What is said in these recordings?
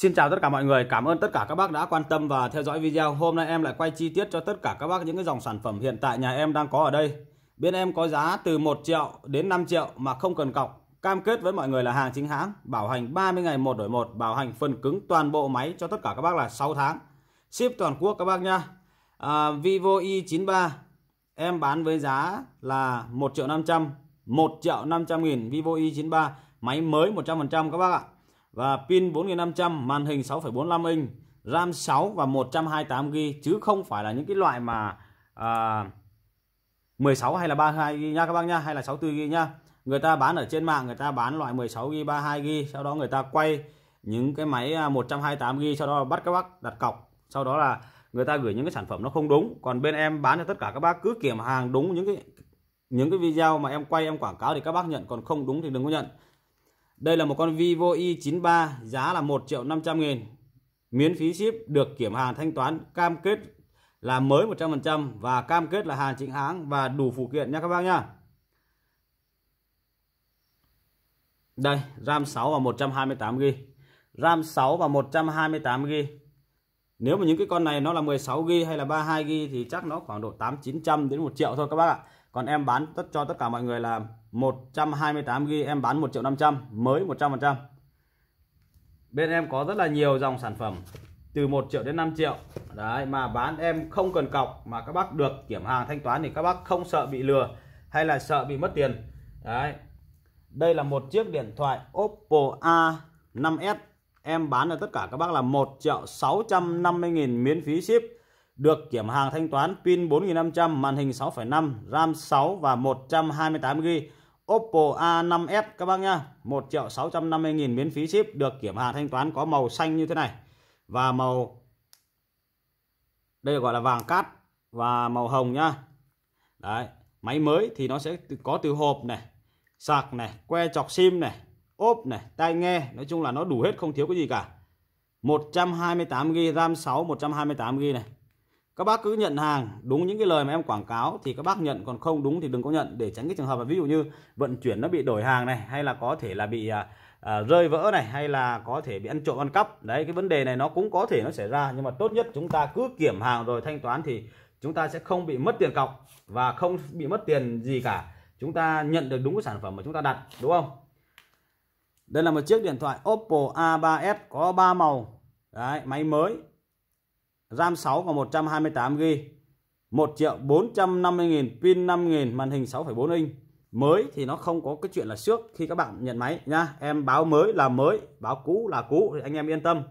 Xin chào tất cả mọi người, cảm ơn tất cả các bác đã quan tâm và theo dõi video. Hôm nay em lại quay chi tiết cho tất cả các bác những cái dòng sản phẩm hiện tại nhà em đang có ở đây. Bên em có giá từ 1 triệu đến 5 triệu mà không cần cọc. Cam kết với mọi người là hàng chính hãng, bảo hành 30 ngày một đổi một, bảo hành phần cứng toàn bộ máy cho tất cả các bác là 6 tháng. Ship toàn quốc các bác nhá. À, Vivo i93 em bán với giá là 1 triệu 500, 1 triệu 500 nghìn Vivo i93 máy mới 100% các bác ạ và pin 4500 màn hình 6,45 inch RAM 6 và 128GB chứ không phải là những cái loại mà à, 16 hay là 32GB nha các bác nha hay là 64GB nha người ta bán ở trên mạng người ta bán loại 16GB 32GB sau đó người ta quay những cái máy 128GB à, sau đó bắt các bác đặt cọc sau đó là người ta gửi những cái sản phẩm nó không đúng còn bên em bán cho tất cả các bác cứ kiểm hàng đúng những cái những cái video mà em quay em quảng cáo thì các bác nhận còn không đúng thì đừng có nhận đây là một con Vivo i93 giá là 1 triệu 500 nghìn. Miễn phí ship được kiểm hàng thanh toán cam kết là mới 100% và cam kết là hàng chính hãng và đủ phụ kiện nha các bác nha Đây, RAM 6 và 128 GB. RAM 6 và 128 GB. Nếu mà những cái con này nó là 16 GB hay là 32 GB thì chắc nó khoảng độ 8 900 đến 1 triệu thôi các bác ạ còn em bán tất cho tất cả mọi người là 128 g em bán 1 triệu 500 mới 100% bên em có rất là nhiều dòng sản phẩm từ 1 triệu đến 5 triệu đấy mà bán em không cần cọc mà các bác được kiểm hàng thanh toán thì các bác không sợ bị lừa hay là sợ bị mất tiền đấy đây là một chiếc điện thoại Oppo A5s em bán cho tất cả các bác là 1 triệu 650 nghìn miễn phí ship được kiểm hàng thanh toán pin 4500, màn hình 6.5, RAM 6 và 128GB. Oppo A5s các bác nhá, 1 triệu 650 nghìn miễn phí ship được kiểm hàng thanh toán có màu xanh như thế này. Và màu đây gọi là vàng cát và màu hồng nhá. Đấy, máy mới thì nó sẽ có từ hộp này, sạc này, que chọc sim này, ốp này, tai nghe, nói chung là nó đủ hết không thiếu cái gì cả. 128GB RAM 6 128GB này các bác cứ nhận hàng đúng những cái lời mà em quảng cáo thì các bác nhận còn không đúng thì đừng có nhận để tránh cái trường hợp là ví dụ như vận chuyển nó bị đổi hàng này hay là có thể là bị à, à, rơi vỡ này hay là có thể bị ăn trộm ăn cắp đấy cái vấn đề này nó cũng có thể nó xảy ra nhưng mà tốt nhất chúng ta cứ kiểm hàng rồi thanh toán thì chúng ta sẽ không bị mất tiền cọc và không bị mất tiền gì cả chúng ta nhận được đúng cái sản phẩm mà chúng ta đặt đúng không đây là một chiếc điện thoại Oppo A3s có 3 màu đấy, máy mới RAM 6 và 128GB 1 triệu 450 nghìn pin 5 nghìn màn hình 6,4 inch mới thì nó không có cái chuyện là xước khi các bạn nhận máy nha em báo mới là mới báo cũ là cũ thì anh em yên tâm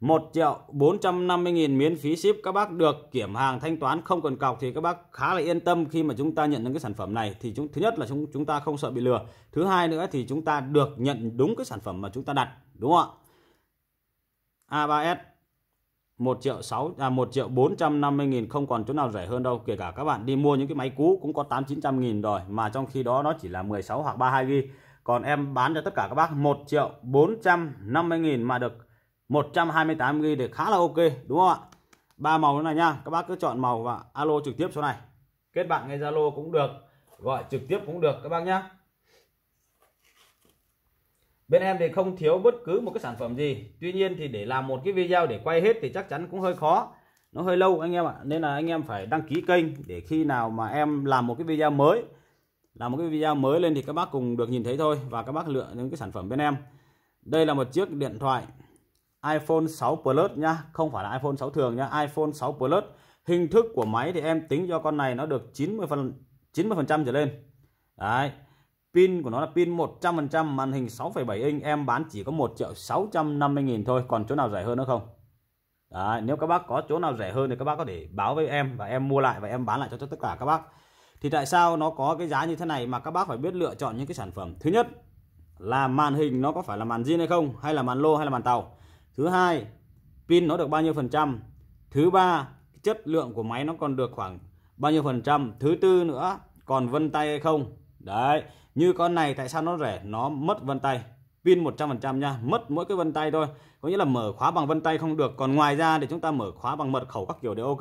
1 triệu 450 nghìn miễn phí ship các bác được kiểm hàng thanh toán không cần cọc thì các bác khá là yên tâm khi mà chúng ta nhận những cái sản phẩm này thì chúng thứ nhất là chúng chúng ta không sợ bị lừa thứ hai nữa thì chúng ta được nhận đúng cái sản phẩm mà chúng ta đặt đúng không ạ A3S 1 triệu 6 à 1 triệu 450 nghìn không còn chỗ nào rẻ hơn đâu kể cả các bạn đi mua những cái máy cũ cũng có 8 900 nghìn rồi mà trong khi đó nó chỉ là 16 hoặc 32 GB còn em bán cho tất cả các bác 1 triệu 450 nghìn mà được 128 GB thì khá là ok đúng không ạ ba màu này nha các bác cứ chọn màu và alo trực tiếp số này kết bạn ngay Zalo cũng được gọi trực tiếp cũng được các bác nhé bên em thì không thiếu bất cứ một cái sản phẩm gì tuy nhiên thì để làm một cái video để quay hết thì chắc chắn cũng hơi khó nó hơi lâu anh em ạ nên là anh em phải đăng ký kênh để khi nào mà em làm một cái video mới làm một cái video mới lên thì các bác cùng được nhìn thấy thôi và các bác lựa những cái sản phẩm bên em đây là một chiếc điện thoại iPhone 6 Plus nha không phải là iPhone 6 thường nha iPhone 6 Plus hình thức của máy thì em tính cho con này nó được 90 phần 90 phần trăm trở lên đấy Pin của nó là pin 100% màn hình 6,7 inch em bán chỉ có 1 triệu 650 nghìn thôi. Còn chỗ nào rẻ hơn nữa không? Đấy, nếu các bác có chỗ nào rẻ hơn thì các bác có thể báo với em và em mua lại và em bán lại cho tất cả các bác. Thì tại sao nó có cái giá như thế này mà các bác phải biết lựa chọn những cái sản phẩm. Thứ nhất là màn hình nó có phải là màn zin hay không hay là màn lô hay là màn tàu. Thứ hai, pin nó được bao nhiêu phần trăm. Thứ ba, chất lượng của máy nó còn được khoảng bao nhiêu phần trăm. Thứ tư nữa, còn vân tay hay không. Đấy, như con này tại sao nó rẻ nó mất vân tay pin 100% nha mất mỗi cái vân tay thôi có nghĩa là mở khóa bằng vân tay không được còn ngoài ra thì chúng ta mở khóa bằng mật khẩu các kiểu đều ok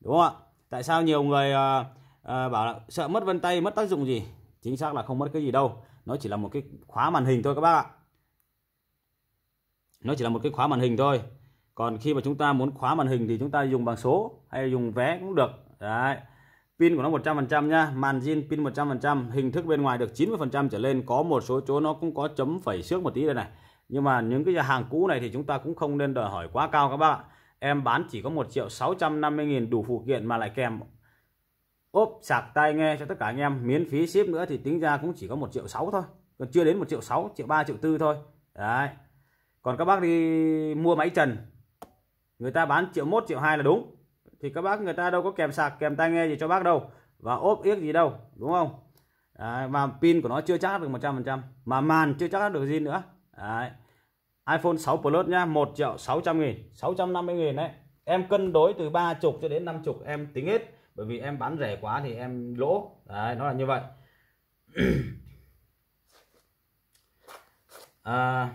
đúng không ạ tại sao nhiều người à, à, bảo là sợ mất vân tay mất tác dụng gì chính xác là không mất cái gì đâu nó chỉ là một cái khóa màn hình thôi các bác ạ nó chỉ là một cái khóa màn hình thôi còn khi mà chúng ta muốn khóa màn hình thì chúng ta dùng bằng số hay dùng vé cũng được đấy pin của nó 100% màn margin pin 100% hình thức bên ngoài được 90% trở lên có một số chỗ nó cũng có chấm phẩy xước một tí đây này nhưng mà những cái hàng cũ này thì chúng ta cũng không nên đòi hỏi quá cao các bác ạ em bán chỉ có 1 triệu 650 nghìn đủ phụ kiện mà lại kèm ốp sạc tai nghe cho tất cả anh em miễn phí ship nữa thì tính ra cũng chỉ có 1 triệu 6 thôi còn chưa đến 1 triệu 6 triệu 3 triệu 4 thôi đấy còn các bác đi mua máy trần người ta bán triệu 1 triệu 2 là đúng thì các bác người ta đâu có kèm sạc kèm tai nghe gì cho bác đâu và ốp yếc gì đâu đúng không Đấy, và pin của nó chưa chắc được 100% mà màn chưa chắc được gì nữa Đấy. iPhone 6 Plus nhá 1 triệu 600 nghìn 650 nghìn đấy em cân đối từ ba chục cho đến năm chục em tính hết bởi vì em bán rẻ quá thì em lỗ đấy nó là như vậy à,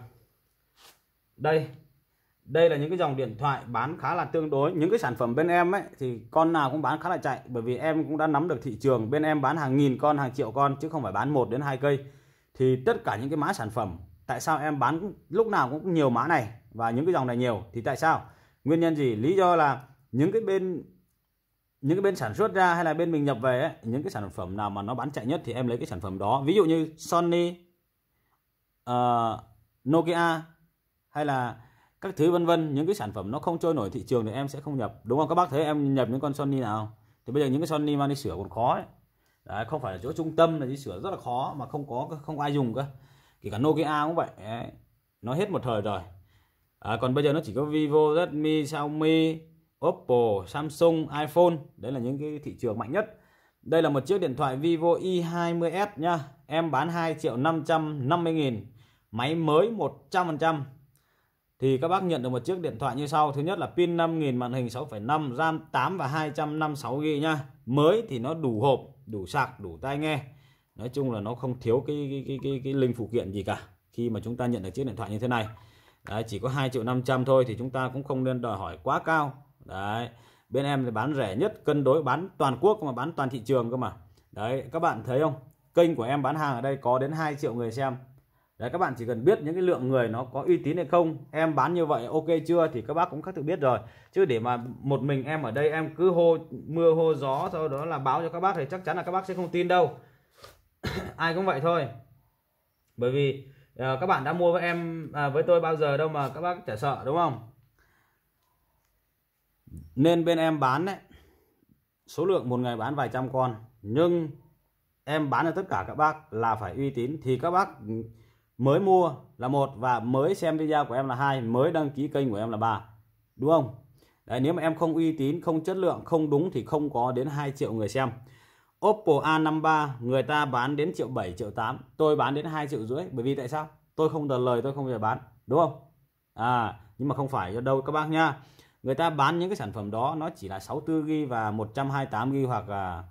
đây đây là những cái dòng điện thoại bán khá là tương đối những cái sản phẩm bên em ấy thì con nào cũng bán khá là chạy bởi vì em cũng đã nắm được thị trường bên em bán hàng nghìn con hàng triệu con chứ không phải bán một đến hai cây thì tất cả những cái mã sản phẩm tại sao em bán lúc nào cũng nhiều mã này và những cái dòng này nhiều thì tại sao nguyên nhân gì lý do là những cái bên những cái bên sản xuất ra hay là bên mình nhập về ấy, những cái sản phẩm nào mà nó bán chạy nhất thì em lấy cái sản phẩm đó ví dụ như Sony uh, Nokia hay là các thứ vân vân những cái sản phẩm nó không trôi nổi thị trường thì em sẽ không nhập đúng không các bác thấy em nhập những con Sony nào thì bây giờ những cái Sony mang đi sửa còn khó ấy. Đấy, không phải là chỗ trung tâm là đi sửa rất là khó mà không có không ai dùng cơ kể cả Nokia cũng vậy Đấy. nó hết một thời rồi à, còn bây giờ nó chỉ có Vivo Redmi Xiaomi Oppo Samsung iPhone đấy là những cái thị trường mạnh nhất đây là một chiếc điện thoại Vivo i20s nha em bán 2 triệu 550 nghìn máy mới 100% thì các bác nhận được một chiếc điện thoại như sau. Thứ nhất là pin 5000 màn hình 6.5, RAM 8 và 256 GB nha. Mới thì nó đủ hộp, đủ sạc, đủ tai nghe. Nói chung là nó không thiếu cái cái cái cái, cái linh phụ kiện gì cả khi mà chúng ta nhận được chiếc điện thoại như thế này. Đấy, chỉ có 2 triệu 500 thôi thì chúng ta cũng không nên đòi hỏi quá cao. Đấy. Bên em thì bán rẻ nhất, cân đối bán toàn quốc mà bán toàn thị trường cơ mà. Đấy, các bạn thấy không? Kênh của em bán hàng ở đây có đến 2 triệu người xem. Đấy các bạn chỉ cần biết những cái lượng người nó có uy tín hay không Em bán như vậy ok chưa thì các bác cũng các tự biết rồi Chứ để mà một mình em ở đây em cứ hô mưa hô gió Sau đó là báo cho các bác thì chắc chắn là các bác sẽ không tin đâu Ai cũng vậy thôi Bởi vì uh, các bạn đã mua với em à, với tôi bao giờ đâu mà các bác chả sợ đúng không Nên bên em bán đấy Số lượng một ngày bán vài trăm con Nhưng em bán cho tất cả các bác là phải uy tín Thì các bác mới mua là một và mới xem video của em là hai mới đăng ký kênh của em là ba đúng không Đấy, nếu mà em không uy tín không chất lượng không đúng thì không có đến 2 triệu người xem Oppo A53 người ta bán đến triệu 7 triệu 8 tôi bán đến 2 triệu rưỡi bởi vì tại sao tôi không được lời tôi không bao bán đúng không à nhưng mà không phải cho đâu các bác nha người ta bán những cái sản phẩm đó nó chỉ là 64GB và 128GB hoặc là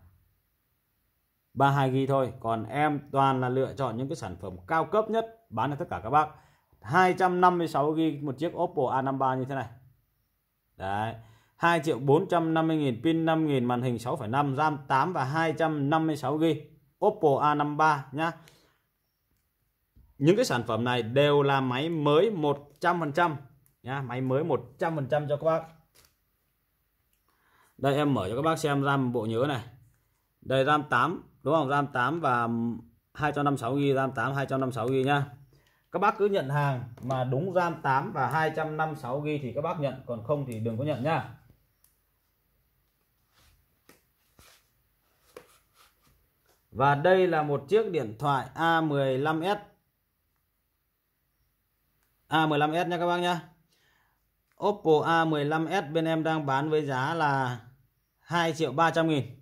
32 hai ghi thôi còn em toàn là lựa chọn những cái sản phẩm cao cấp nhất bán cho tất cả các bác 256 ghi một chiếc Oppo A53 như thế này đấy 2 triệu 450 nghìn pin 5 nghìn màn hình 6 5 RAM 8 và 256 ghi Oppo A53 nhá những cái sản phẩm này đều là máy mới 100% nhá máy mới 100% cho các bác đây em mở cho các bác xem RAM bộ nhớ này đây RAM 8 đúng không RAM 8 và 256GB RAM 8 256GB nhá các bác cứ nhận hàng mà đúng RAM 8 và 256GB thì các bác nhận còn không thì đừng có nhận nhá Và đây là một chiếc điện thoại A15s A15s nha các bác nhá Oppo A15s bên em đang bán với giá là 2 triệu 300 nghìn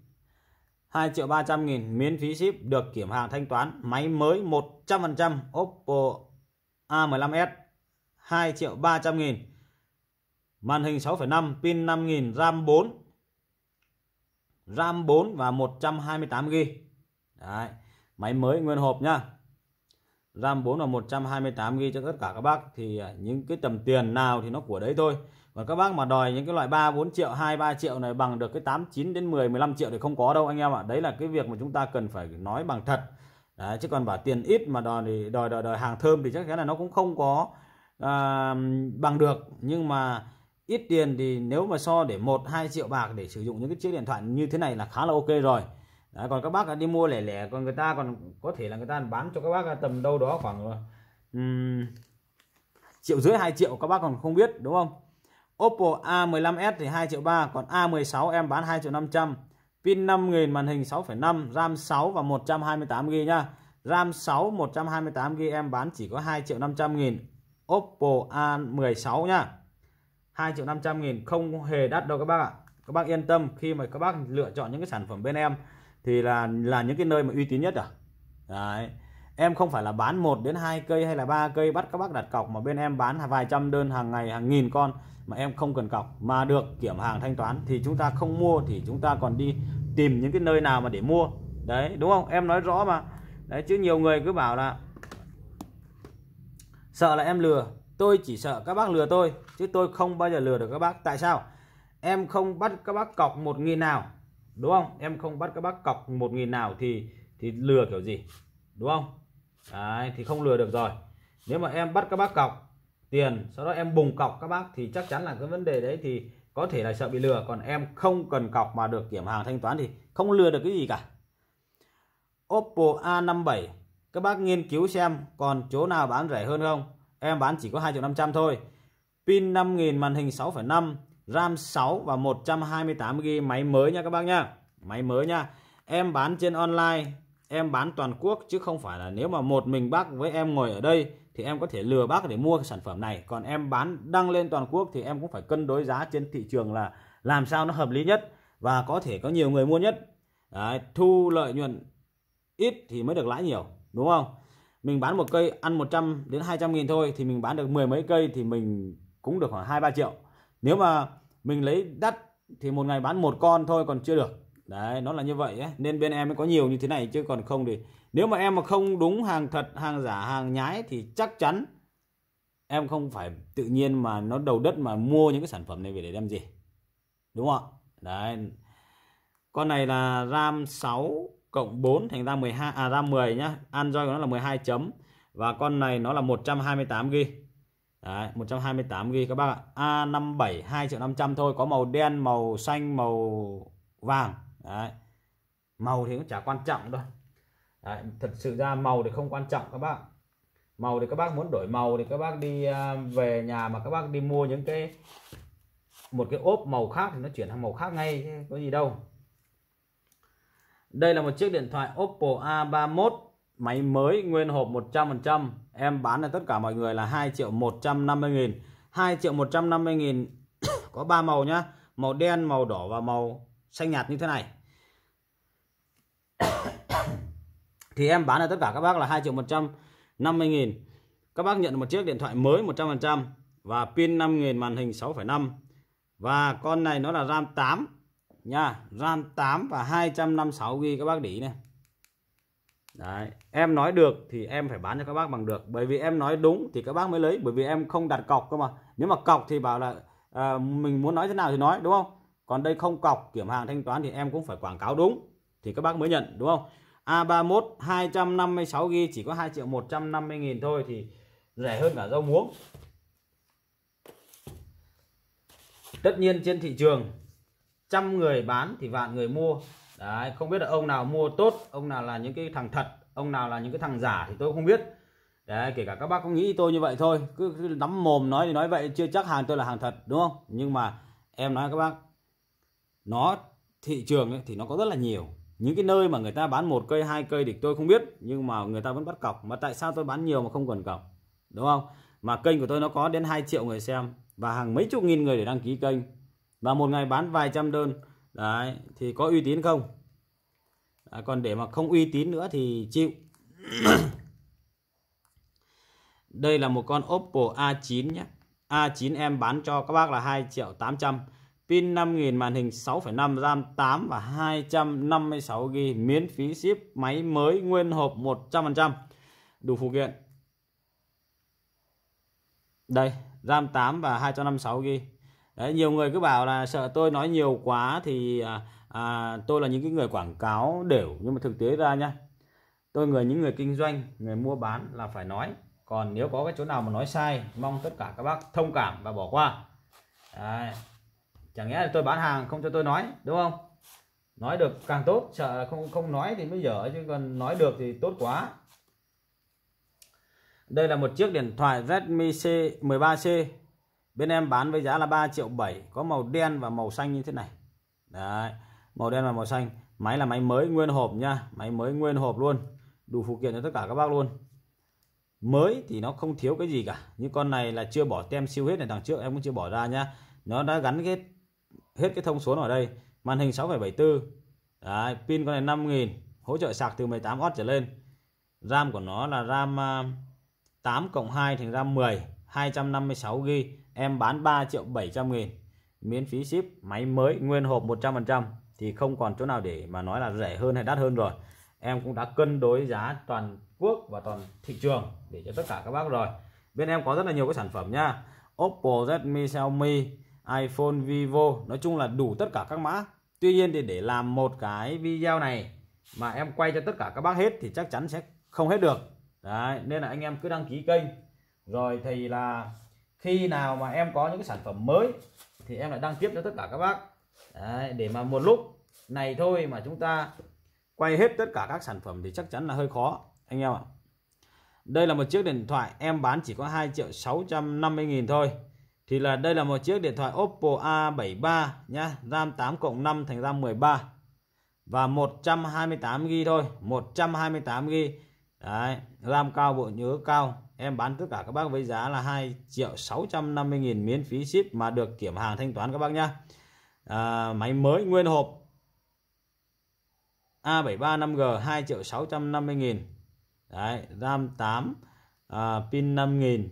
2 triệu 300 nghìn miễn phí ship được kiểm hàng thanh toán máy mới 100% Oppo A15s 2 triệu 300 nghìn màn hình 6,5 pin 5000 RAM 4 RAM 4 và 128GB Đấy, máy mới nguyên hộp nhá RAM 4 và 128GB cho tất cả các bác thì à, những cái tầm tiền nào thì nó của đấy thôi và các bác mà đòi những cái loại 3 4 triệu 2 3 triệu này bằng được cái 8 9 đến 10 15 triệu thì không có đâu anh em ạ à. đấy là cái việc mà chúng ta cần phải nói bằng thật đấy, chứ còn bảo tiền ít mà đòi thì đòi đòi đòi hàng thơm thì chắc chắn là nó cũng không có à, bằng được nhưng mà ít tiền thì nếu mà so để 1 2 triệu bạc để sử dụng những cái chiếc điện thoại như thế này là khá là ok rồi Đấy, còn các bác đi mua lẻ lẻ còn người ta còn có thể là người ta bán cho các bác tầm đâu đó khoảng um, triệu rưỡi hai triệu các bác còn không biết đúng không Oppo A15s thì 2 triệu 3 còn A16 em bán 2 triệu 500 pin 5000 màn hình 6,5 RAM 6 và 128GB nhá RAM 6 128GB em bán chỉ có 2 triệu 500 nghìn Oppo A16 nhá 2 triệu 500 nghìn không hề đắt đâu các bác ạ các bác yên tâm khi mà các bác lựa chọn những cái sản phẩm bên em thì là là những cái nơi mà uy tín nhất à Đấy em không phải là bán 1 đến 2 cây hay là 3 cây bắt các bác đặt cọc mà bên em bán vài trăm đơn hàng ngày hàng nghìn con mà em không cần cọc mà được kiểm hàng thanh toán thì chúng ta không mua thì chúng ta còn đi tìm những cái nơi nào mà để mua đấy đúng không em nói rõ mà đấy chứ nhiều người cứ bảo là sợ là em lừa tôi chỉ sợ các bác lừa tôi chứ tôi không bao giờ lừa được các bác tại sao em không bắt các bác cọc một nghìn nào đúng không em không bắt các bác cọc một nghìn nào thì thì lừa kiểu gì đúng không Đấy, thì không lừa được rồi nếu mà em bắt các bác cọc tiền sau đó em bùng cọc các bác thì chắc chắn là cái vấn đề đấy thì có thể là sợ bị lừa còn em không cần cọc mà được kiểm hàng thanh toán thì không lừa được cái gì cả Oppo A57 các bác nghiên cứu xem còn chỗ nào bán rẻ hơn không em bán chỉ có 2 triệu 500 thôi pin 5000 màn hình 6,5 RAM 6 và 128GB máy mới nha các bác nha máy mới nha em bán trên online em bán toàn quốc chứ không phải là nếu mà một mình bác với em ngồi ở đây thì em có thể lừa bác để mua cái sản phẩm này còn em bán đăng lên toàn quốc thì em cũng phải cân đối giá trên thị trường là làm sao nó hợp lý nhất và có thể có nhiều người mua nhất Đấy, thu lợi nhuận ít thì mới được lãi nhiều đúng không mình bán một cây ăn 100 đến 200 nghìn thôi thì mình bán được mười mấy cây thì mình cũng được khoảng hai ba triệu nếu mà mình lấy đắt thì một ngày bán một con thôi còn chưa được đấy nó là như vậy ấy. nên bên em mới có nhiều như thế này chứ còn không thì nếu mà em mà không đúng hàng thật hàng giả hàng nhái thì chắc chắn em không phải tự nhiên mà nó đầu đất mà mua những cái sản phẩm này về để đem gì đúng không đấy con này là RAM 6 cộng 4 thành ra 12 à RAM 10 nhá Android của nó là 12 chấm và con này nó là 128 g Đấy, 128 g các bác ạ. A57 2 triệu 500 thôi, có màu đen, màu xanh, màu vàng. Đấy. màu thì cũng chả quan trọng đâu Đấy. thật sự ra màu thì không quan trọng các bạn. màu thì các bác muốn đổi màu thì các bác đi à, về nhà mà các bác đi mua những cái một cái ốp màu khác thì nó chuyển sang màu khác ngay có gì đâu đây là một chiếc điện thoại Oppo A31 máy mới nguyên hộp 100% em bán cho tất cả mọi người là 2 triệu 150 nghìn 2 triệu 150 nghìn có 3 màu nhá màu đen màu đỏ và màu xanh nhạt như thế này thì em bán được tất cả các bác là 2 triệu 150 nghìn các bác nhận một chiếc điện thoại mới 100% và pin 5000 màn hình 6,5 và con này nó là RAM 8 nha RAM 8 và 256GB các bác để ý này Đấy, em nói được thì em phải bán cho các bác bằng được bởi vì em nói đúng thì các bác mới lấy bởi vì em không đặt cọc cơ mà nếu mà cọc thì bảo là à, mình muốn nói thế nào thì nói đúng không còn đây không cọc kiểm hàng thanh toán thì em cũng phải quảng cáo đúng thì các bác mới nhận đúng không A31 256GB chỉ có 2 triệu 150 nghìn thôi thì rẻ hơn cả rau muống tất nhiên trên thị trường trăm người bán thì vạn người mua đấy không biết là ông nào mua tốt ông nào là những cái thằng thật ông nào là những cái thằng giả thì tôi không biết đấy kể cả các bác cũng nghĩ tôi như vậy thôi cứ, cứ nắm mồm nói thì nói vậy chưa chắc hàng tôi là hàng thật đúng không nhưng mà em nói các bác nó thị trường ấy, thì nó có rất là nhiều những cái nơi mà người ta bán một cây hai cây thì tôi không biết nhưng mà người ta vẫn bắt cọc mà tại sao tôi bán nhiều mà không cần cọc đúng không mà kênh của tôi nó có đến 2 triệu người xem và hàng mấy chục nghìn người để đăng ký kênh và một ngày bán vài trăm đơn đấy thì có uy tín không đấy, còn để mà không uy tín nữa thì chịu đây là một con Oppo A9 nhé A9 em bán cho các bác là 2 triệu 800 pin 5000 màn hình 6,5 RAM 8 và 256 GB miễn phí ship máy mới nguyên hộp 100% đủ phụ kiện đây RAM 8 và 256 GB đấy nhiều người cứ bảo là sợ tôi nói nhiều quá thì à, à, tôi là những cái người quảng cáo đều nhưng mà thực tế ra nha tôi người những người kinh doanh người mua bán là phải nói còn nếu có cái chỗ nào mà nói sai mong tất cả các bác thông cảm và bỏ qua đấy chẳng nhẽ là tôi bán hàng không cho tôi nói đúng không nói được càng tốt sợ không không nói thì mới dở chứ còn nói được thì tốt quá đây là một chiếc điện thoại Redmi C 13C bên em bán với giá là 3 triệu 7 có màu đen và màu xanh như thế này đấy màu đen và màu xanh máy là máy mới nguyên hộp nha máy mới nguyên hộp luôn đủ phụ kiện cho tất cả các bác luôn mới thì nó không thiếu cái gì cả nhưng con này là chưa bỏ tem siêu hết này đằng trước em cũng chưa bỏ ra nhá nó đã gắn cái hết cái thông số ở đây màn hình 6,74 Đấy, pin con này 5000 hỗ trợ sạc từ 18W trở lên RAM của nó là RAM 8 à, cộng 2 thành RAM 10 256GB em bán 3 triệu 700 nghìn miễn phí ship máy mới nguyên hộp 100% thì không còn chỗ nào để mà nói là rẻ hơn hay đắt hơn rồi em cũng đã cân đối giá toàn quốc và toàn thị trường để cho tất cả các bác rồi bên em có rất là nhiều cái sản phẩm nha Oppo Redmi Xiaomi iPhone Vivo nói chung là đủ tất cả các mã Tuy nhiên thì để làm một cái video này mà em quay cho tất cả các bác hết thì chắc chắn sẽ không hết được Đấy, nên là anh em cứ đăng ký kênh rồi thì là khi nào mà em có những cái sản phẩm mới thì em lại đăng tiếp cho tất cả các bác Đấy, để mà một lúc này thôi mà chúng ta quay hết tất cả các sản phẩm thì chắc chắn là hơi khó anh em ạ đây là một chiếc điện thoại em bán chỉ có 2 triệu 650 nghìn thôi thì là đây là một chiếc điện thoại Oppo A73 nhá, RAM 8 cộng 5 thành RAM 13 và 128GB thôi, 128GB. Đấy, RAM cao bộ nhớ cao. Em bán tất cả các bác với giá là 2 triệu 650 nghìn miễn phí ship mà được kiểm hàng thanh toán các bác nhá. À, máy mới nguyên hộp A73 5G 2 triệu 650 nghìn Đấy, RAM 8 à, pin 5000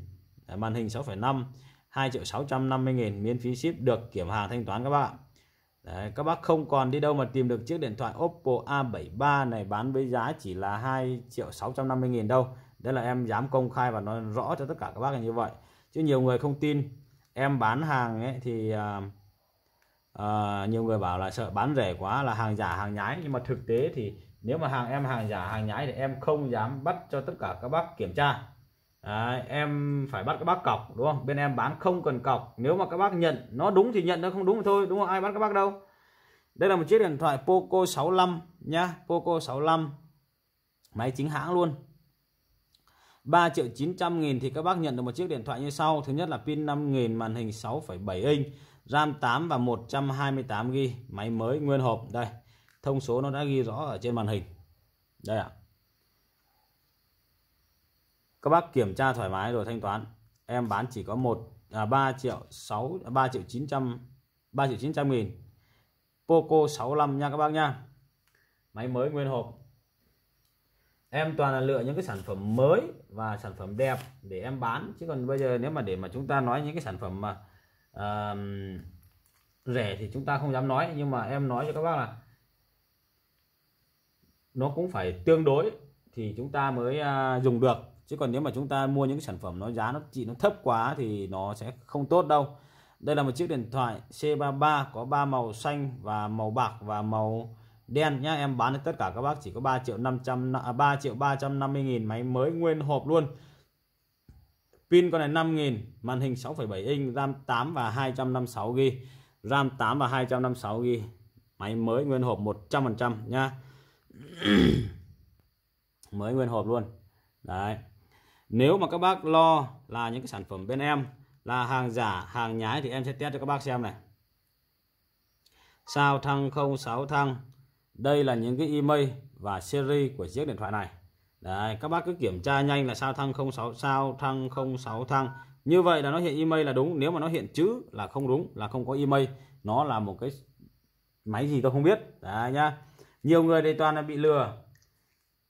màn hình 6,5 2 triệu 650 nghìn miễn phí ship được kiểm hàng thanh toán các bác ạ Đấy, các bác không còn đi đâu mà tìm được chiếc điện thoại Oppo A73 này bán với giá chỉ là 2 triệu 650 nghìn đâu Đây là em dám công khai và nói rõ cho tất cả các bác là như vậy Chứ nhiều người không tin em bán hàng ấy thì uh, uh, nhiều người bảo là sợ bán rẻ quá là hàng giả hàng nhái Nhưng mà thực tế thì nếu mà hàng em hàng giả hàng nhái thì em không dám bắt cho tất cả các bác kiểm tra Đấy, em phải bắt các bác cọc đúng không bên em bán không cần cọc nếu mà các bác nhận nó đúng thì nhận nó không đúng thì thôi đúng không ai bắt các bác đâu đây là một chiếc điện thoại Poco 65 nhá Poco 65 máy chính hãng luôn 3 triệu 900 nghìn thì các bác nhận được một chiếc điện thoại như sau thứ nhất là pin 5000 màn hình 6,7 inch RAM 8 và 128 g máy mới nguyên hộp đây thông số nó đã ghi rõ ở trên màn hình đây ạ à các bác kiểm tra thoải mái rồi thanh toán em bán chỉ có một à, 3 triệu 6 3 triệu 900 3 triệu 900 nghìn Poco 65 nha các bác nha máy mới nguyên hộp em toàn là lựa những cái sản phẩm mới và sản phẩm đẹp để em bán chứ còn bây giờ nếu mà để mà chúng ta nói những cái sản phẩm mà uh, rẻ thì chúng ta không dám nói nhưng mà em nói cho các bác là nó cũng phải tương đối thì chúng ta mới uh, dùng được chứ còn nếu mà chúng ta mua những cái sản phẩm nó giá nó chỉ nó thấp quá thì nó sẽ không tốt đâu đây là một chiếc điện thoại C33 có ba màu xanh và màu bạc và màu đen nhá em bán cho tất cả các bác chỉ có 3 triệu 500 à, 3 triệu 350 nghìn máy mới nguyên hộp luôn pin con này 5 nghìn màn hình 6,7 inch RAM 8 và 256 GB RAM 8 và 256 GB máy mới nguyên hộp 100% nhá mới nguyên hộp luôn đấy nếu mà các bác lo là những cái sản phẩm bên em là hàng giả hàng nhái thì em sẽ test cho các bác xem này sao thăng 06 thăng đây là những cái email và series của chiếc điện thoại này Đấy, các bác cứ kiểm tra nhanh là sao thăng 06 sao thăng 06 thăng như vậy là nó hiện email là đúng nếu mà nó hiện chữ là không đúng là không có email nó là một cái máy gì tôi không biết Đấy, nhá nhiều người đây toàn là bị lừa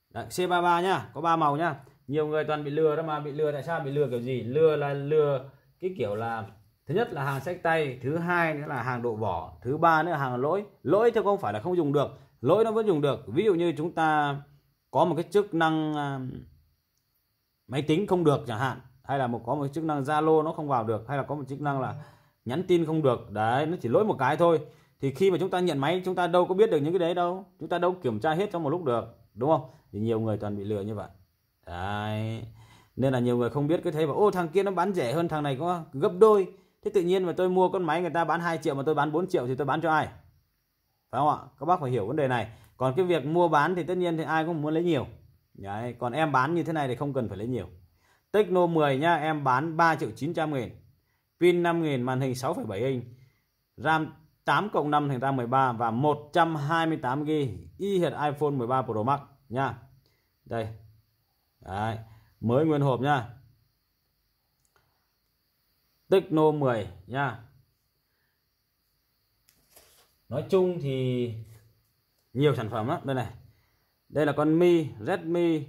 Đấy, C33 nhá có ba màu nhá nhiều người toàn bị lừa đó mà bị lừa tại sao bị lừa kiểu gì lừa là lừa cái kiểu là thứ nhất là hàng sách tay thứ hai nữa là hàng độ vỏ thứ ba nữa là hàng lỗi lỗi thì không phải là không dùng được lỗi nó vẫn dùng được ví dụ như chúng ta có một cái chức năng um, máy tính không được chẳng hạn hay là một có một chức năng Zalo nó không vào được hay là có một chức năng là nhắn tin không được đấy nó chỉ lỗi một cái thôi thì khi mà chúng ta nhận máy chúng ta đâu có biết được những cái đấy đâu chúng ta đâu kiểm tra hết trong một lúc được đúng không thì nhiều người toàn bị lừa như vậy đấy nên là nhiều người không biết cứ thấy bảo ô thằng kia nó bán rẻ hơn thằng này có gấp đôi thế tự nhiên mà tôi mua con máy người ta bán 2 triệu mà tôi bán 4 triệu thì tôi bán cho ai phải không ạ các bác phải hiểu vấn đề này còn cái việc mua bán thì tất nhiên thì ai cũng muốn lấy nhiều Đấy. còn em bán như thế này thì không cần phải lấy nhiều Techno 10 nha em bán 3 triệu 900 nghìn pin 5 nghìn màn hình 6,7 inch RAM 8 cộng 5 thành ra 13 và 128 GB y hệt iPhone 13 Pro Max nha đây Đấy, mới nguyên hộp nha. Techno 10 nha. Nói chung thì nhiều sản phẩm lắm đây này. Đây là con Mi Redmi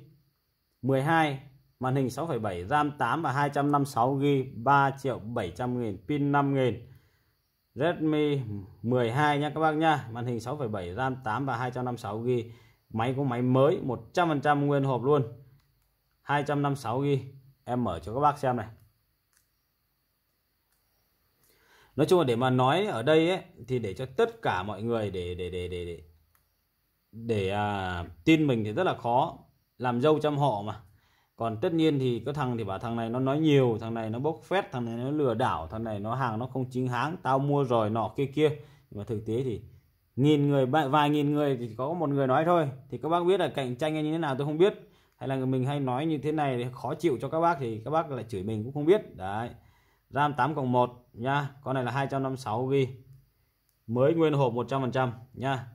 12 màn hình 6,7 RAM 8 và 256 GB 3 triệu 700 nghìn pin 5 nghìn Redmi 12 nha các bác nha màn hình 6,7 RAM 8 và 256 GB máy có máy mới 100% nguyên hộp luôn 256 ghi em mở cho các bác xem này nói chung là để mà nói ở đây ấy, thì để cho tất cả mọi người để để để để để, để à, tin mình thì rất là khó làm dâu trăm họ mà còn tất nhiên thì có thằng thì bảo thằng này nó nói nhiều thằng này nó bốc phét thằng này nó lừa đảo thằng này nó hàng nó không chính hãng tao mua rồi nọ kia kia nhưng mà thực tế thì nghìn người vài nghìn người thì có một người nói thôi thì các bác biết là cạnh tranh như thế nào tôi không biết hay là mình hay nói như thế này để khó chịu cho các bác thì các bác lại chửi mình cũng không biết đấy RAM 8 cộng 1 nha con này là 256 GB mới nguyên hộp 100% nha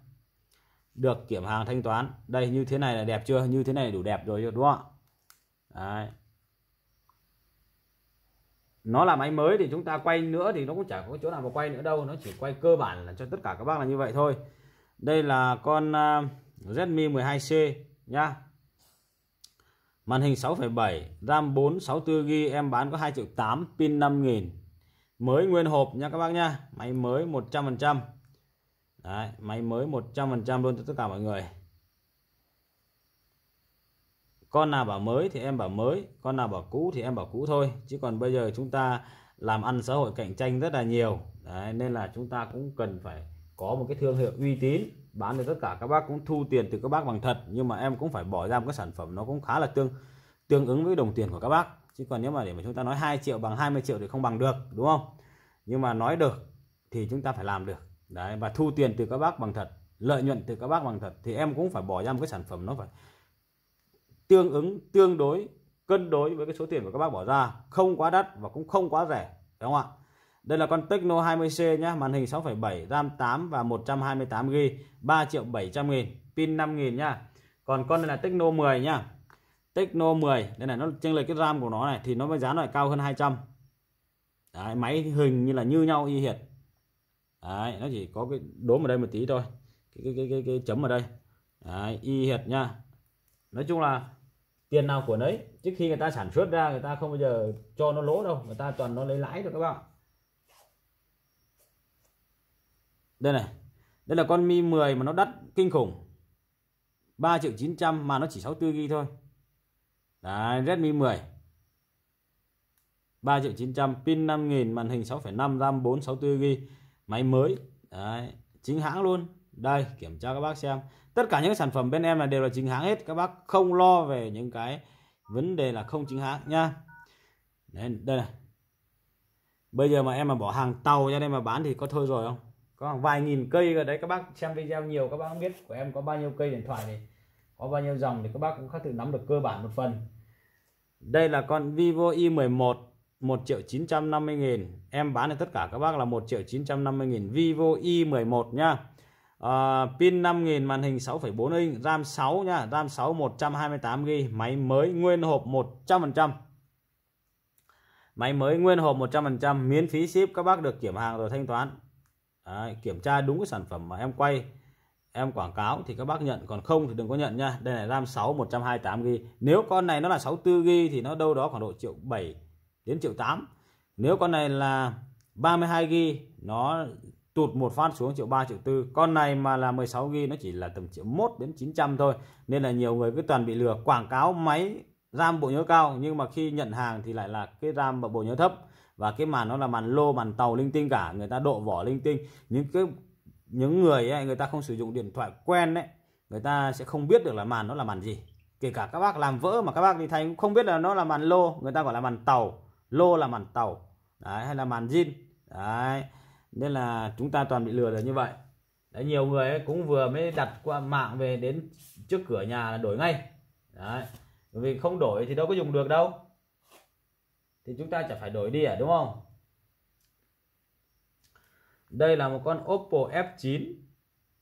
được kiểm hàng thanh toán đây như thế này là đẹp chưa như thế này đủ đẹp rồi đúng không ạ đấy. nó là máy mới thì chúng ta quay nữa thì nó cũng chả có chỗ nào mà quay nữa đâu nó chỉ quay cơ bản là cho tất cả các bác là như vậy thôi đây là con uh, Redmi 12C nha Màn hình 6.7, RAM 4 64GB em bán có 2 triệu 8, pin 5000. Mới nguyên hộp nha các bác nha, máy mới 100%. trăm máy mới 100% luôn cho tất cả mọi người. Con nào bảo mới thì em bảo mới, con nào bảo cũ thì em bảo cũ thôi, chứ còn bây giờ chúng ta làm ăn xã hội cạnh tranh rất là nhiều. Đấy, nên là chúng ta cũng cần phải có một cái thương hiệu uy tín bán thì tất cả các bác cũng thu tiền từ các bác bằng thật nhưng mà em cũng phải bỏ ra một cái sản phẩm nó cũng khá là tương tương ứng với đồng tiền của các bác chứ còn nếu mà để mà chúng ta nói 2 triệu bằng 20 triệu thì không bằng được đúng không nhưng mà nói được thì chúng ta phải làm được đấy và thu tiền từ các bác bằng thật lợi nhuận từ các bác bằng thật thì em cũng phải bỏ ra một cái sản phẩm nó phải tương ứng tương đối cân đối với cái số tiền của các bác bỏ ra không quá đắt và cũng không quá rẻ đúng không ạ đây là con Tecno 20C nhá, màn hình 6.7, RAM 8 và 128GB, 3 triệu 700 nghìn, pin 5 nghìn nhá. Còn con này là Tecno 10 nhá. Tecno 10, đây này nó chênh lệch cái RAM của nó này thì nó mới giá lại cao hơn 200. Đấy, máy hình như là như nhau y hệt. Đấy, nó chỉ có cái đốm ở đây một tí thôi. Cái cái cái cái, cái chấm ở đây. Đấy, y hệt nhá. Nói chung là tiền nào của nấy, trước khi người ta sản xuất ra người ta không bao giờ cho nó lỗ đâu, người ta toàn nó lấy lãi thôi các bạn. đây này đây là con Mi 10 mà nó đắt kinh khủng 3 triệu 900 mà nó chỉ 64 ghi thôi Đấy, Redmi 10 3 triệu 900 pin 5000 màn hình 6.5 RAM 4 64 ghi máy mới Đấy, chính hãng luôn đây kiểm tra các bác xem tất cả những sản phẩm bên em là đều là chính hãng hết các bác không lo về những cái vấn đề là không chính hãng nha Đấy, đây này bây giờ mà em mà bỏ hàng tàu ra đây mà bán thì có thôi rồi không có vài nghìn cây rồi đấy các bác xem video nhiều các bác biết của em có bao nhiêu cây điện thoại này có bao nhiêu dòng thì các bác cũng có thể nắm được cơ bản một phần đây là con Vivo i11 1 triệu 950 nghìn em bán được tất cả các bác là 1 triệu 950 nghìn Vivo i11 nhá à, pin 5000 màn hình 6,4 inch RAM 6 nhá RAM 6 128GB máy mới nguyên hộp 100% máy mới nguyên hộp 100% miễn phí ship các bác được kiểm hàng rồi thanh toán Đấy, kiểm tra đúng cái sản phẩm mà em quay em quảng cáo thì các bác nhận còn không thì đừng có nhận nha đây là RAM 6 128 GB nếu con này nó là 64 GB thì nó đâu đó khoảng độ triệu 7 đến triệu 8 nếu con này là 32 GB nó tụt một phát xuống triệu 3 triệu 4 con này mà là 16 GB nó chỉ là tầm triệu 1 đến 900 thôi nên là nhiều người cứ toàn bị lừa quảng cáo máy RAM bộ nhớ cao nhưng mà khi nhận hàng thì lại là cái RAM bộ nhớ thấp và cái màn nó là màn lô màn tàu linh tinh cả người ta độ vỏ linh tinh những cái những người ấy, người ta không sử dụng điện thoại quen đấy người ta sẽ không biết được là màn nó là màn gì kể cả các bác làm vỡ mà các bác đi thay cũng không biết là nó là màn lô người ta gọi là màn tàu lô là màn tàu đấy, hay là màn zin đấy nên là chúng ta toàn bị lừa là như vậy đấy nhiều người ấy cũng vừa mới đặt qua mạng về đến trước cửa nhà là đổi ngay đấy vì không đổi thì đâu có dùng được đâu thì chúng ta chẳng phải đổi đi à đúng không đây là một con Oppo F9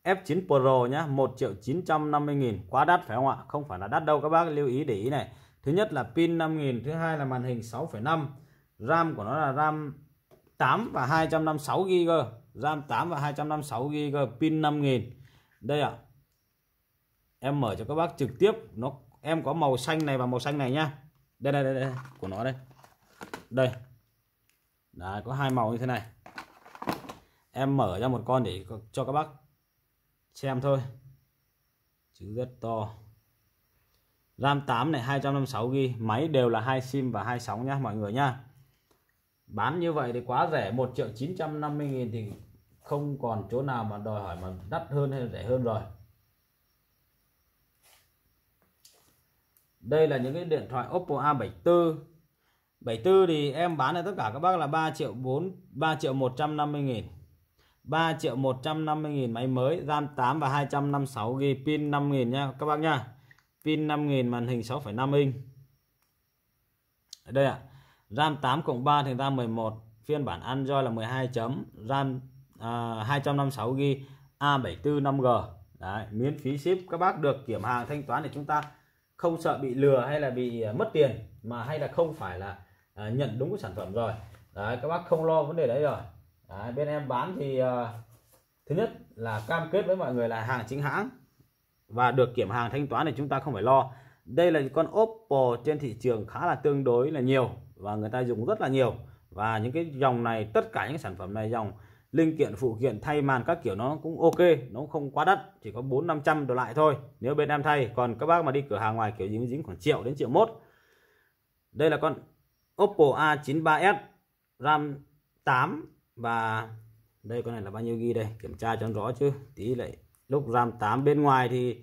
F9 Pro nhá 1 triệu 950 nghìn quá đắt phải không ạ không phải là đắt đâu các bác lưu ý để ý này thứ nhất là pin 5000 thứ hai là màn hình 6,5 RAM của nó là RAM 8 và 256 GB RAM 8 và 256 GB pin 5000 đây ạ em mở cho các bác trực tiếp nó em có màu xanh này và màu xanh này nhá đây đây đây, đây. của nó đây đây Đấy, có hai màu như thế này em mở ra một con để cho các bác xem thôi chữ rất to RAM 8 này 256 GB máy đều là hai sim và hai sóng nhá mọi người nhá bán như vậy thì quá rẻ 1 triệu 950 nghìn thì không còn chỗ nào mà đòi hỏi mà đắt hơn hay rẻ hơn rồi đây là những cái điện thoại Oppo A74 74 thì em bán cho tất cả các bác là 3 triệu 4 3 triệu 150 nghìn 3 triệu 150 nghìn máy mới RAM 8 và 256 GB pin 5 nghìn nha các bác nha pin 5 nghìn màn hình 6,5 inch đây ạ RAM 8 cộng 3 thì ra 11 phiên bản Android là 12 chấm RAM à, 256 GB A74 5G Đấy, miễn phí ship các bác được kiểm hàng thanh toán để chúng ta không sợ bị lừa hay là bị à, mất tiền mà hay là không phải là à, nhận đúng cái sản phẩm rồi đấy, các bác không lo vấn đề đấy rồi đấy, bên em bán thì uh, thứ nhất là cam kết với mọi người là hàng chính hãng và được kiểm hàng thanh toán thì chúng ta không phải lo đây là con Oppo trên thị trường khá là tương đối là nhiều và người ta dùng rất là nhiều và những cái dòng này tất cả những sản phẩm này dòng linh kiện phụ kiện thay màn các kiểu nó cũng ok nó không quá đắt chỉ có bốn năm trăm đổ lại thôi nếu bên em thay còn các bác mà đi cửa hàng ngoài kiểu dính dính khoảng triệu đến triệu mốt đây là con Oppo A93s RAM 8 và đây con này là bao nhiêu ghi đây kiểm tra cho rõ chứ tí lại lúc RAM 8 bên ngoài thì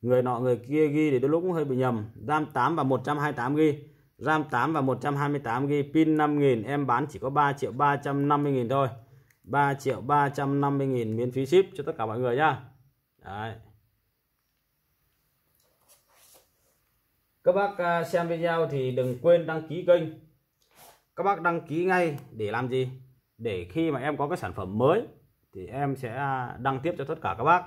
người nọ người kia ghi thì đôi lúc cũng hơi bị nhầm RAM 8 và 128 ghi RAM 8 và 128 ghi pin 5000 em bán chỉ có 3 triệu 350 nghìn thôi 3 triệu 350 nghìn miễn phí ship cho tất cả mọi người nhá Đấy. Các bác à, xem video thì đừng quên đăng ký kênh các bác đăng ký ngay để làm gì để khi mà em có cái sản phẩm mới thì em sẽ à, đăng tiếp cho tất cả các bác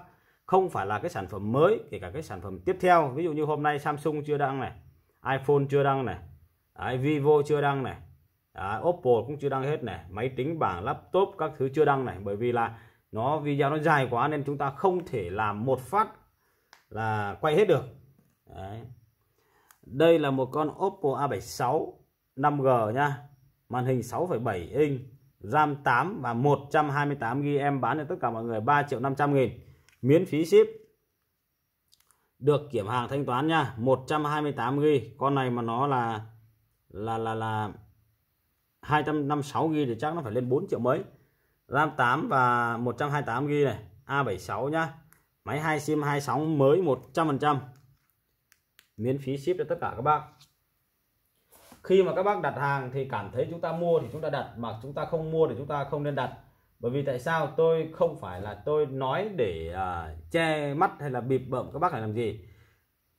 không phải là cái sản phẩm mới kể cả cái sản phẩm tiếp theo ví dụ như hôm nay Samsung chưa đăng này iPhone chưa đăng này à, Vivo chưa đăng này à, Oppo cũng chưa đăng hết này máy tính bảng laptop các thứ chưa đăng này bởi vì là nó video nó dài quá nên chúng ta không thể làm một phát là quay hết được Đấy. đây là một con Oppo A76 5G nha màn hình 6,7 inch, RAM 8 và 128GB em bán cho tất cả mọi người 3 triệu 500 nghìn miễn phí ship được kiểm hàng thanh toán nha 128GB con này mà nó là là là là 256GB thì chắc nó phải lên 4 triệu mấy RAM 8 và 128GB này A76 nhá máy 2 sim 2 sóng mới 100% miễn phí ship cho tất cả các bác khi mà các bác đặt hàng thì cảm thấy chúng ta mua thì chúng ta đặt mà chúng ta không mua thì chúng ta không nên đặt bởi vì tại sao tôi không phải là tôi nói để uh, che mắt hay là bịp bợm các bác phải làm gì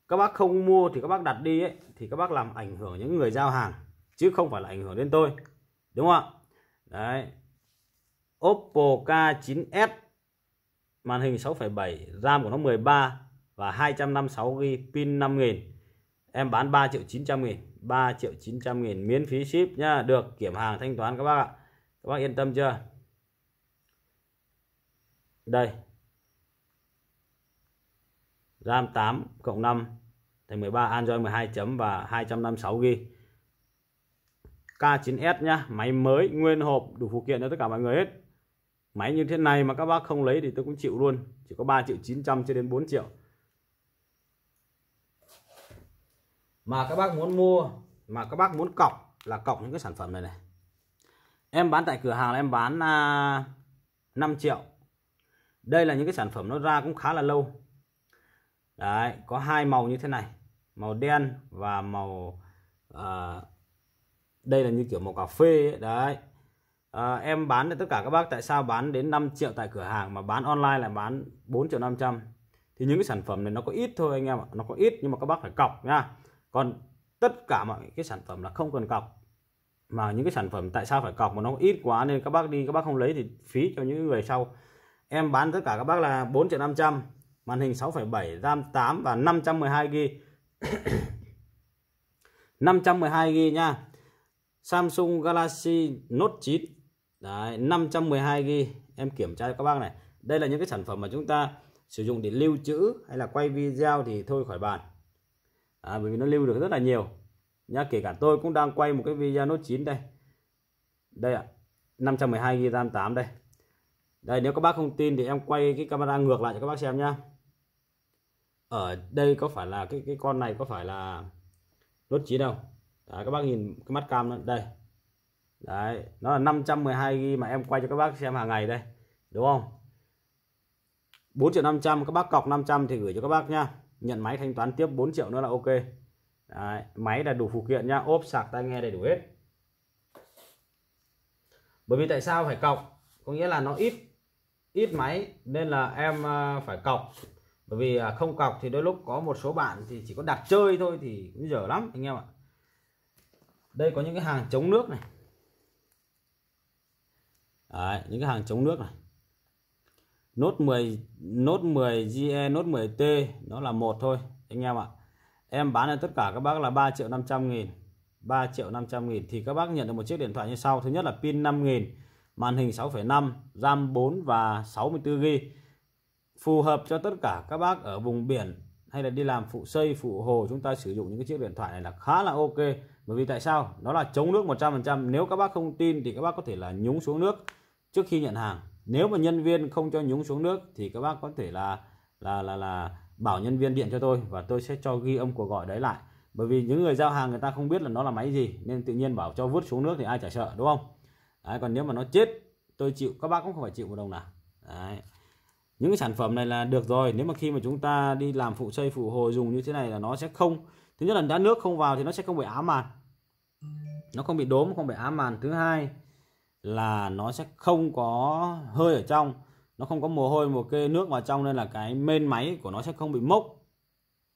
các bác không mua thì các bác đặt đi ấy, thì các bác làm ảnh hưởng những người giao hàng chứ không phải là ảnh hưởng đến tôi đúng không ạ đấy Oppo K9s màn hình 6,7 RAM của nó 13 và 256 GB pin 5000 em bán 3 triệu 900 nghìn 3 triệu 900 nghìn miễn phí ship nhá được kiểm hàng thanh toán các bác ạ các bác yên tâm chưa đây RAM 8 cộng 5 thành 13 Android 12 chấm và 256 GB K9S nhá máy mới nguyên hộp đủ phụ kiện cho tất cả mọi người hết máy như thế này mà các bác không lấy thì tôi cũng chịu luôn chỉ có 3 triệu 900 cho đến 4 triệu mà các bác muốn mua mà các bác muốn cọc là cọc những cái sản phẩm này này em bán tại cửa hàng là em bán à, 5 triệu đây là những cái sản phẩm nó ra cũng khá là lâu đấy có hai màu như thế này màu đen và màu à, đây là như kiểu màu cà phê ấy. đấy à, em bán cho tất cả các bác tại sao bán đến 5 triệu tại cửa hàng mà bán online là bán 4 triệu 500 thì những cái sản phẩm này nó có ít thôi anh em ạ nó có ít nhưng mà các bác phải cọc nha còn tất cả mọi cái sản phẩm là không cần cọc mà những cái sản phẩm tại sao phải cọc mà nó ít quá nên các bác đi các bác không lấy thì phí cho những người sau em bán tất cả các bác là 4 triệu 500 màn hình 6,7 RAM 8 và 512GB 512GB nha Samsung Galaxy Note 9 Đấy, 512GB em kiểm tra cho các bác này đây là những cái sản phẩm mà chúng ta sử dụng để lưu trữ hay là quay video thì thôi khỏi bàn à, bởi vì nó lưu được rất là nhiều nhá kể cả tôi cũng đang quay một cái video nốt 9 đây đây ạ à, 512 GB RAM 8 đây đây nếu các bác không tin thì em quay cái camera ngược lại cho các bác xem nhá ở đây có phải là cái cái con này có phải là nốt 9 đâu đấy, các bác nhìn cái mắt cam đó. đây đấy nó là 512 GB mà em quay cho các bác xem hàng ngày đây đúng không 4 triệu 500 các bác cọc 500 thì gửi cho các bác nha nhận máy thanh toán tiếp 4 triệu nữa là ok Đấy, máy là đủ phụ kiện nhá ốp sạc tai nghe đầy đủ hết bởi vì tại sao phải cọc có nghĩa là nó ít ít máy nên là em à, phải cọc bởi vì à, không cọc thì đôi lúc có một số bạn thì chỉ có đặt chơi thôi thì cũng dở lắm anh em ạ đây có những cái hàng chống nước này Đấy, những cái hàng chống nước này nốt 10 nốt 10 GE nốt 10T nó là một thôi anh em ạ em bán cho tất cả các bác là 3 triệu 500 nghìn 3 triệu 500 nghìn thì các bác nhận được một chiếc điện thoại như sau thứ nhất là pin 5 nghìn màn hình 6,5 RAM 4 và 64 GB phù hợp cho tất cả các bác ở vùng biển hay là đi làm phụ xây phụ hồ chúng ta sử dụng những cái chiếc điện thoại này là khá là ok bởi vì tại sao nó là chống nước 100% nếu các bác không tin thì các bác có thể là nhúng xuống nước trước khi nhận hàng nếu mà nhân viên không cho nhúng xuống nước thì các bác có thể là là là là bảo nhân viên điện cho tôi và tôi sẽ cho ghi âm cuộc gọi đấy lại bởi vì những người giao hàng người ta không biết là nó là máy gì nên tự nhiên bảo cho vứt xuống nước thì ai chả sợ đúng không đấy, còn nếu mà nó chết tôi chịu các bác cũng không phải chịu một đồng nào đấy. những cái sản phẩm này là được rồi nếu mà khi mà chúng ta đi làm phụ xây phụ hồi dùng như thế này là nó sẽ không thứ nhất là đã nước không vào thì nó sẽ không bị ám màn nó không bị đốm không bị ám màn thứ hai là nó sẽ không có hơi ở trong nó không có mồ hôi một cái nước vào trong nên là cái mên máy của nó sẽ không bị mốc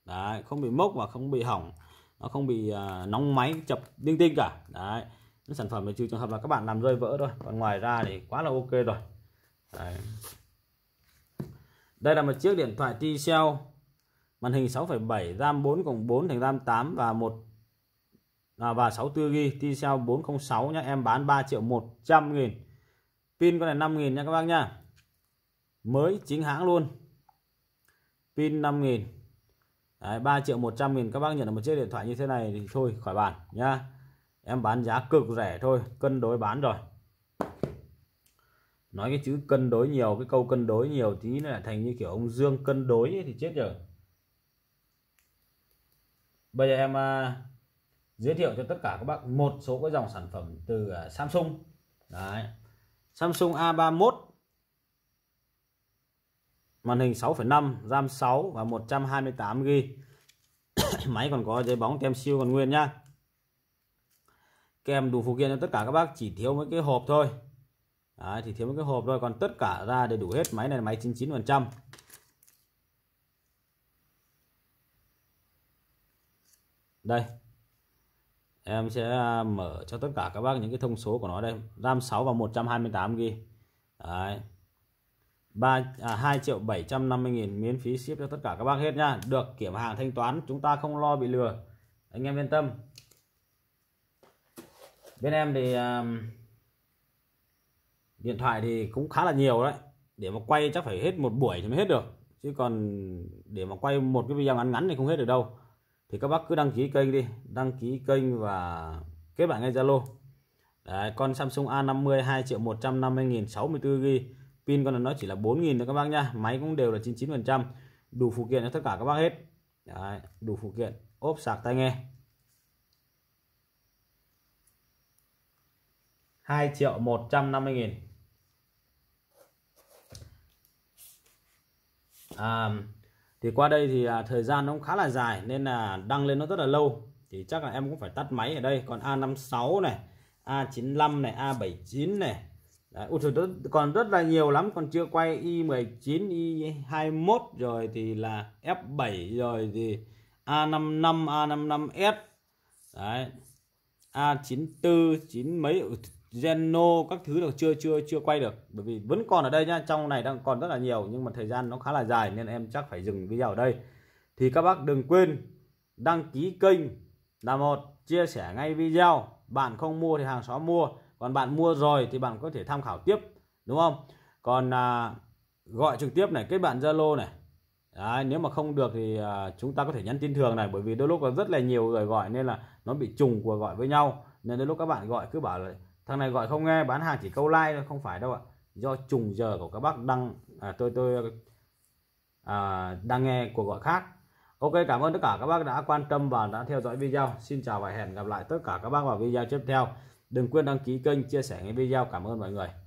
đấy không bị mốc và không bị hỏng nó không bị uh, nóng máy chập đinh tinh cả đấy những sản phẩm này trừ trường hợp là các bạn làm rơi vỡ thôi còn ngoài ra thì quá là ok rồi đấy. đây là một chiếc điện thoại TCL, màn hình 6,7 RAM 4 cộng 4 thành RAM 8 và một à, và 64 g T-cell 406 nhá em bán 3 triệu 100 nghìn pin con này 5 nghìn nha các bác nha mới chính hãng luôn pin 5 nghìn Đấy, 3 triệu 100 nghìn các bác nhận được một chiếc điện thoại như thế này thì thôi khỏi bàn nhá em bán giá cực rẻ thôi cân đối bán rồi nói cái chữ cân đối nhiều cái câu cân đối nhiều tí là thành như kiểu ông Dương cân đối thì chết rồi bây giờ em à, giới thiệu cho tất cả các bác một số cái dòng sản phẩm từ à, Samsung Đấy. Samsung A31 màn hình 6,5 RAM 6 và 128GB máy còn có giấy bóng tem siêu còn nguyên nhá kèm đủ phụ kiện cho tất cả các bác chỉ thiếu mấy cái hộp thôi Đấy, thì thiếu mấy cái hộp thôi còn tất cả ra đầy đủ hết máy này là máy 99% đây em sẽ à, mở cho tất cả các bác những cái thông số của nó đây RAM 6 và 128 GB đấy 3 à, 2 triệu 750 nghìn miễn phí ship cho tất cả các bác hết nha được kiểm hàng thanh toán chúng ta không lo bị lừa anh em yên tâm bên em thì um, điện thoại thì cũng khá là nhiều đấy để mà quay chắc phải hết một buổi thì mới hết được chứ còn để mà quay một cái video ngắn ngắn thì không hết được đâu thì các bác cứ đăng ký kênh đi đăng ký kênh và kết bạn ngay Zalo Đấy, con Samsung A50 2 triệu 150 nghìn 64 GB pin con nó chỉ là 4 nghìn thôi các bác nha máy cũng đều là 99% đủ phụ kiện cho tất cả các bác hết Đấy, đủ phụ kiện ốp sạc tai nghe 2 triệu 150 nghìn à, thì qua đây thì à, thời gian nó cũng khá là dài nên là đăng lên nó rất là lâu thì chắc là em cũng phải tắt máy ở đây còn A56 này A95 này A79 này Đấy, ui, trời, còn rất là nhiều lắm còn chưa quay Y19 Y21 rồi thì là F7 rồi thì A55 A55S Đấy A94 9 mấy Geno các thứ được chưa chưa chưa quay được bởi vì vẫn còn ở đây nhá trong này đang còn rất là nhiều nhưng mà thời gian nó khá là dài nên em chắc phải dừng video ở đây thì các bác đừng quên đăng ký kênh là một chia sẻ ngay video bạn không mua thì hàng xóm mua còn bạn mua rồi thì bạn có thể tham khảo tiếp đúng không còn à, gọi trực tiếp này kết bạn zalo này Đấy, nếu mà không được thì à, chúng ta có thể nhắn tin thường này bởi vì đôi lúc có rất là nhiều người gọi nên là nó bị trùng của gọi với nhau nên đôi lúc các bạn gọi cứ bảo là thằng này gọi không nghe bán hàng chỉ câu like thôi không phải đâu ạ do trùng giờ của các bác đăng à, tôi tôi à, đang nghe cuộc gọi khác ok cảm ơn tất cả các bác đã quan tâm và đã theo dõi video xin chào và hẹn gặp lại tất cả các bác vào video tiếp theo đừng quên đăng ký kênh chia sẻ cái video cảm ơn mọi người